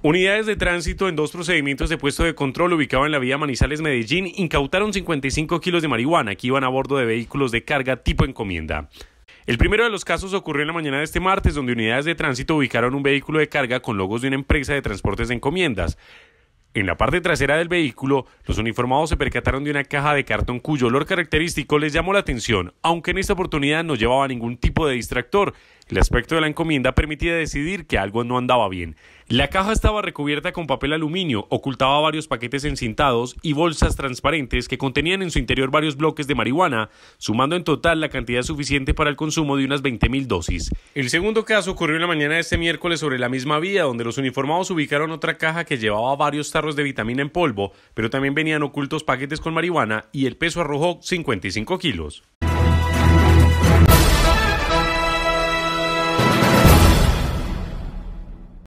Unidades de tránsito en dos procedimientos de puesto de control ubicado en la vía Manizales Medellín incautaron 55 kilos de marihuana que iban a bordo de vehículos de carga tipo encomienda. El primero de los casos ocurrió en la mañana de este martes, donde unidades de tránsito ubicaron un vehículo de carga con logos de una empresa de transportes de encomiendas. En la parte trasera del vehículo, los uniformados se percataron de una caja de cartón cuyo olor característico les llamó la atención, aunque en esta oportunidad no llevaba ningún tipo de distractor. El aspecto de la encomienda permitía decidir que algo no andaba bien. La caja estaba recubierta con papel aluminio, ocultaba varios paquetes encintados y bolsas transparentes que contenían en su interior varios bloques de marihuana, sumando en total la cantidad suficiente para el consumo de unas 20.000 dosis. El segundo caso ocurrió en la mañana de este miércoles sobre la misma vía, donde los uniformados ubicaron otra caja que llevaba varios tarros de vitamina en polvo, pero también venían ocultos paquetes con marihuana y el peso arrojó 55 kilos.